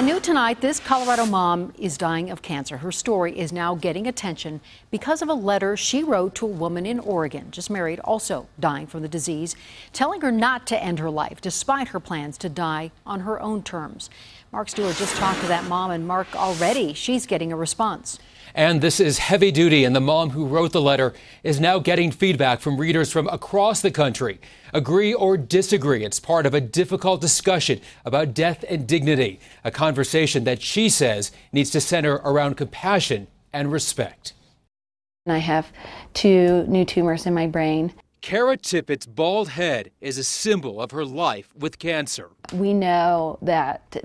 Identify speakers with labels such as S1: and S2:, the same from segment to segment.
S1: And new tonight, this Colorado mom is dying of cancer. Her story is now getting attention because of a letter she wrote to a woman in Oregon, just married, also dying from the disease, telling her not to end her life despite her plans to die on her own terms. Mark Stewart just talked to that mom, and Mark, already she's getting a response.
S2: And this is heavy duty, and the mom who wrote the letter is now getting feedback from readers from across the country agree or disagree. It's part of a difficult discussion about death and dignity, a conversation that she says needs to center around compassion and respect.
S1: I have two new tumors in my brain.
S2: Kara Tippett's bald head is a symbol of her life with cancer.
S1: We know that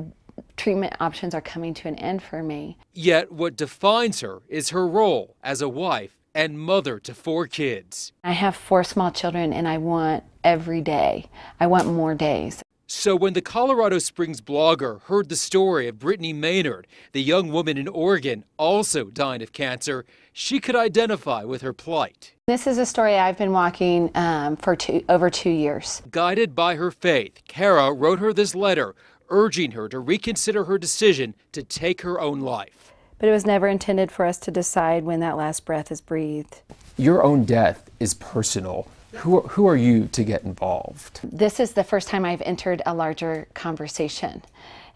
S1: treatment options are coming to an end for me.
S2: Yet, what defines her is her role as a wife and mother to four kids.
S1: I have four small children and I want every day. I want more days.
S2: So when the Colorado Springs blogger heard the story of Brittany Maynard, the young woman in Oregon also dying of cancer, she could identify with her plight.
S1: This is a story I've been walking um, for two, over two
S2: years. Guided by her faith, Kara wrote her this letter urging her to reconsider her decision to take her own life
S1: but it was never intended for us to decide when that last breath is breathed.
S2: Your own death is personal. Who are, who are you to get involved?
S1: This is the first time I've entered a larger conversation.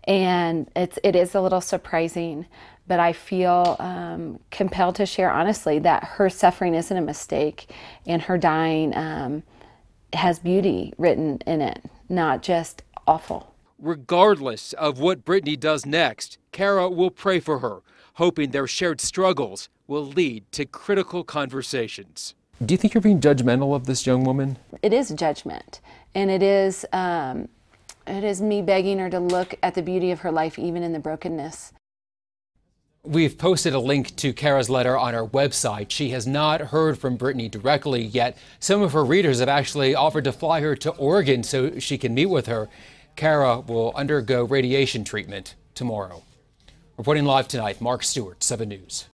S1: And it's, it is a little surprising, but I feel um, compelled to share honestly that her suffering isn't a mistake and her dying um, has beauty written in it, not just awful.
S2: Regardless of what Brittany does next, Kara will pray for her, hoping their shared struggles will lead to critical conversations. Do you think you're being judgmental of this young woman? It
S1: is judgment, and it is um, it is me begging her to look at the beauty of her life, even in the brokenness.
S2: We've posted a link to Kara's letter on our website. She has not heard from Brittany directly yet. Some of her readers have actually offered to fly her to Oregon so she can meet with her. Kara will undergo radiation treatment tomorrow. Reporting live tonight, Mark Stewart, 7 News.